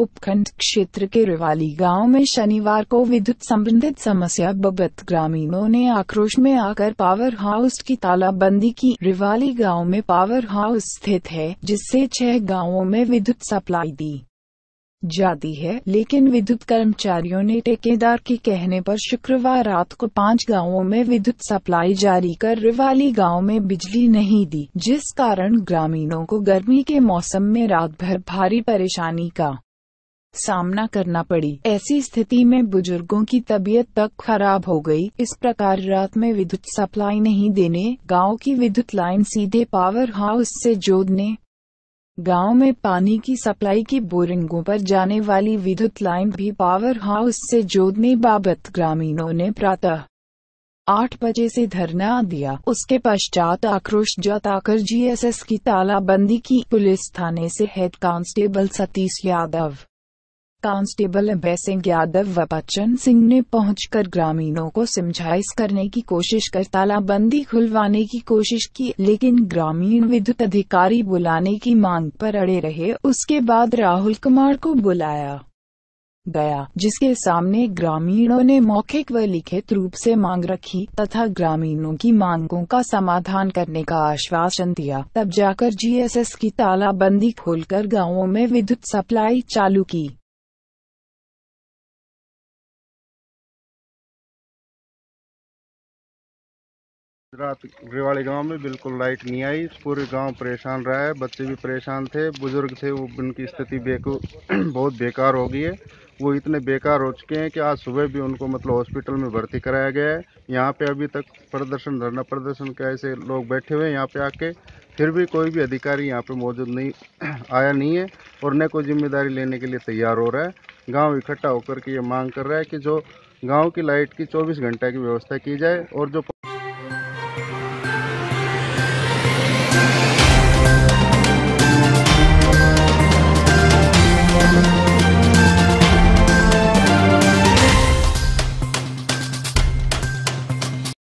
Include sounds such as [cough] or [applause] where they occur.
उपखंड क्षेत्र के रिवाली गांव में शनिवार को विद्युत संबंधित समस्या बबत ग्रामीणों ने आक्रोश में आकर पावर हाउस की तालाबंदी की रिवाली गांव में पावर हाउस स्थित है जिससे छह गांवों में विद्युत सप्लाई दी जाती है लेकिन विद्युत कर्मचारियों ने ठेकेदार के कहने पर शुक्रवार रात को पांच गांवों में विद्युत सप्लाई जारी कर रिवाली गांव में बिजली नहीं दी जिस कारण ग्रामीणों को गर्मी के मौसम में रात भर भारी परेशानी का सामना करना पड़ी ऐसी स्थिति में बुजुर्गों की तबीयत तक खराब हो गई। इस प्रकार रात में विद्युत सप्लाई नहीं देने गांव की विद्युत लाइन सीधे पावर हाउस से जोड़ने गांव में पानी की सप्लाई की बोरिंगों पर जाने वाली विद्युत लाइन भी पावर हाउस से जोड़ने बाबत ग्रामीणों ने प्रातः आठ बजे से धरना दिया उसके पश्चात आक्रोश जताकर जीएसएस की तालाबंदी की पुलिस थाने से head constable Satish Yadav constable Abhay Singh Yadav व बच्चन सिंह ने पहुंचकर ग्रामीणों को समझाइश करने की कोशिश कर तालाबंदी खुलवाने की कोशिश की लेकिन ग्रामीण विद्युत अधिकारी बुलाने की मांग पर अड़े रहे उसके बाद राहुल कुमार को बुलाया गया जिसके सामने ग्रामीणों ने मौखिक व लिखित रूप से मांग रखी तथा ग्रामीणों की मांगों का समाधान करने का आश्वासन दिया तब जाकर जीएसएस की तालाबंदी खोलकर गांवों में विद्युत सप्लाई चालू की रात रेवाड़ी गांव में बिल्कुल लाइट नहीं आई पूरे गांव परेशान रहा है बच्चे भी परेशान थे बुज़ुर्ग थे वो उनकी स्थिति बेकू [clears throat] बहुत बेकार हो गई है वो इतने बेकार हो चुके हैं कि आज सुबह भी उनको मतलब हॉस्पिटल में भर्ती कराया गया है यहाँ पे अभी तक प्रदर्शन धरना प्रदर्शन के ऐसे लोग बैठे हुए हैं यहाँ पे आके फिर भी कोई भी अधिकारी यहाँ पे मौजूद नहीं [clears throat] आया नहीं है और न कोई जिम्मेदारी लेने के लिए तैयार हो रहा है गाँव इकट्ठा होकर के ये मांग कर रहा है कि जो गाँव की लाइट की चौबीस घंटे की व्यवस्था की जाए और जो